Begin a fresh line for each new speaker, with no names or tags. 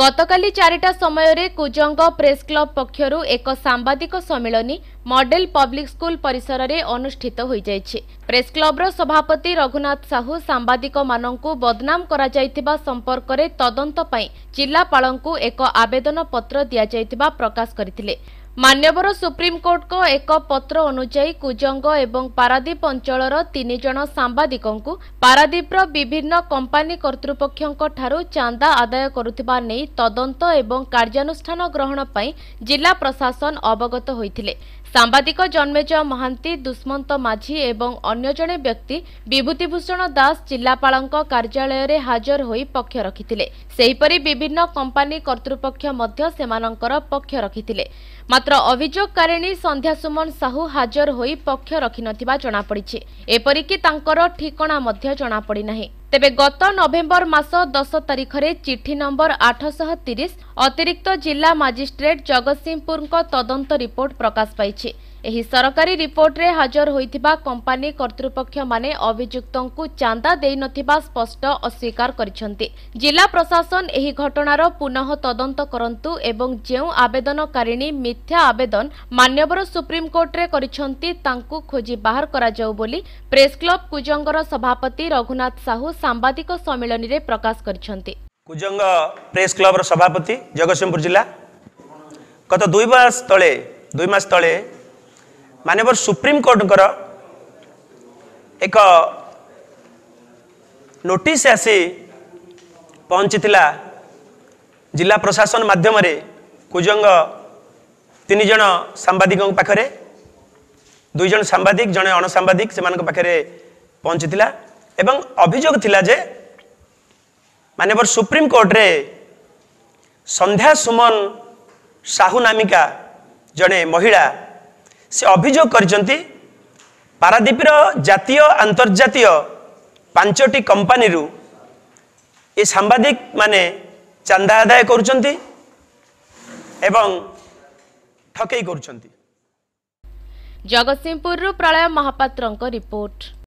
ଗତକାଲି ଚାରିଟା ସମୟରେ କୁଜଙ୍ଗ ପ୍ରେସ୍ କ୍ଲବ ପକ୍ଷରୁ ଏକ ସାମ୍ବାଦିକ ସମ୍ମିଳନୀ ମଡେଲ ପବ୍ଲିକ ସ୍କୁଲ ପରିସରରେ ଅନୁଷ୍ଠିତ ହୋଇଯାଇଛି ପ୍ରେସ୍ କ୍ଲବର ସଭାପତି ରଘୁନାଥ ସାହୁ ସାମ୍ବାଦିକମାନଙ୍କୁ ବଦନାମ କରାଯାଇଥିବା ସମ୍ପର୍କରେ ତଦନ୍ତ ପାଇଁ ଜିଲ୍ଲାପାଳଙ୍କୁ ଏକ ଆବେଦନ ପତ୍ର ଦିଆଯାଇଥିବା ପ୍ରକାଶ କରିଥିଲେ ମାନ୍ୟବର ସୁପ୍ରିମକୋର୍ଟଙ୍କ ଏକ ପତ୍ର ଅନୁଯାୟୀ କୁଜଙ୍ଗ ଏବଂ ପାରାଦୀପ ଅଞ୍ଚଳର ତିନି ଜଣ ସାମ୍ବାଦିକଙ୍କୁ ପାରାଦୀପର ବିଭିନ୍ନ କମ୍ପାନୀ କର୍ତ୍ତୃପକ୍ଷଙ୍କଠାରୁ ଚାନ୍ଦା ଆଦାୟ କରୁଥିବା ନେଇ ତଦନ୍ତ ଏବଂ କାର୍ଯ୍ୟାନୁଷ୍ଠାନ ଗ୍ରହଣ ପାଇଁ ଜିଲ୍ଲା ପ୍ରଶାସନ ଅବଗତ ହୋଇଥିଲେ ସାମ୍ବାଦିକ ଜନ୍ମେଜୟ ମହାନ୍ତି ଦୁଷ୍ମନ୍ତ ମାଝୀ ଏବଂ ଅନ୍ୟ ଜଣେ ବ୍ୟକ୍ତି ବିଭୂତିଭୂଷଣ ଦାସ ଜିଲ୍ଲାପାଳଙ୍କ କାର୍ଯ୍ୟାଳୟରେ ହାଜର ହୋଇ ପକ୍ଷ ରଖିଥିଲେ ସେହିପରି ବିଭିନ୍ନ କମ୍ପାନୀ କର୍ତ୍ତୃପକ୍ଷ ମଧ୍ୟ ସେମାନଙ୍କର ପକ୍ଷ ରଖିଥିଲେ ମାତ୍ର ଅଭିଯୋଗକାରିଣୀ ସନ୍ଧ୍ୟା ସୁମନ ସାହୁ ହାଜର ହୋଇ ପକ୍ଷ ରଖିନଥିବା ଜଣାପଡ଼ିଛି ଏପରିକି ତାଙ୍କର ଠିକଣା ମଧ୍ୟ ଜଣାପଡ଼ିନାହିଁ ତେବେ ଗତ ନଭେମ୍ବର ମାସ ଦଶ ତାରିଖରେ ଚିଠି ନମ୍ବର ଆଠଶହ ତିରିଶ ଅତିରିକ୍ତ ଜିଲ୍ଲା ମାଜିଷ୍ଟ୍ରେଟ୍ ଜଗତସିଂହପୁରଙ୍କ ତଦନ୍ତ ରିପୋର୍ଟ ପ୍ରକାଶ ପାଇଛି ଏହି ସରକାରୀ ରିପୋର୍ଟରେ ହାଜର ହୋଇଥିବା କମ୍ପାନୀ କର୍ତ୍ତୃପକ୍ଷମାନେ ଅଭିଯୁକ୍ତଙ୍କୁ ଚାନ୍ଦା ଦେଇନଥିବା ସ୍ପଷ୍ଟ ଅସ୍ୱୀକାର କରିଛନ୍ତି ଜିଲ୍ଲା ପ୍ରଶାସନ ଏହି ଘଟଣାର ପୁନଃ ତଦନ୍ତ କରନ୍ତୁ ଏବଂ ଯେଉଁ ଆବେଦନକାରିଣୀ ମିଥ୍ୟା ଆବେଦନ ମାନ୍ୟବର ସୁପ୍ରିମକୋର୍ଟରେ କରିଛନ୍ତି ତାଙ୍କୁ ଖୋଜି ବାହାର କରାଯାଉ ବୋଲି ପ୍ରେସ୍କ୍ଲବ କୁଜଙ୍ଗର ସଭାପତି ରଘୁନାଥ ସାହୁ ସାମ୍ବାଦିକ ସମ୍ମିଳନୀରେ ପ୍ରକାଶ କରିଛନ୍ତି
କୁଜଙ୍ଗ ପ୍ରେସ୍ କ୍ଲବର ସଭାପତି ଜଗତସିଂହପୁର ଜିଲ୍ଲା ଗତ ଦୁଇ ମାସ ତଳେ ଦୁଇ ମାସ ତଳେ ମାନ୍ୟବର ସୁପ୍ରିମକୋର୍ଟଙ୍କର ଏକ ନୋଟିସ୍ ଆସି ପହଞ୍ଚିଥିଲା ଜିଲ୍ଲା ପ୍ରଶାସନ ମାଧ୍ୟମରେ କୁଜଙ୍ଗ ତିନି ଜଣ ସାମ୍ବାଦିକଙ୍କ ପାଖରେ ଦୁଇ ଜଣ ସାମ୍ବାଦିକ ଜଣେ ଅଣସାମ୍ବାଦିକ ସେମାନଙ୍କ ପାଖରେ ପହଞ୍ଚିଥିଲା ଏବଂ ଅଭିଯୋଗ ଥିଲା ଯେ ମାନ୍ୟବର ସୁପ୍ରିମକୋର୍ଟରେ ସନ୍ଧ୍ୟା ସୁମନ ସାହୁ ନାମିକା ଜଣେ ମହିଳା ସେ ଅଭିଯୋଗ କରିଛନ୍ତି ପାରାଦ୍ୱୀପର ଜାତୀୟ ଆନ୍ତର୍ଜାତୀୟ ପାଞ୍ଚଟି କମ୍ପାନୀରୁ ଏ ସାମ୍ବାଦିକମାନେ ଚାନ୍ଦା ଆଦାୟ କରୁଛନ୍ତି ଏବଂ ଠକେଇ କରୁଛନ୍ତି
ଜଗତସିଂହପୁରରୁ ପ୍ରଳୟ ମହାପାତ୍ରଙ୍କ ରିପୋର୍ଟ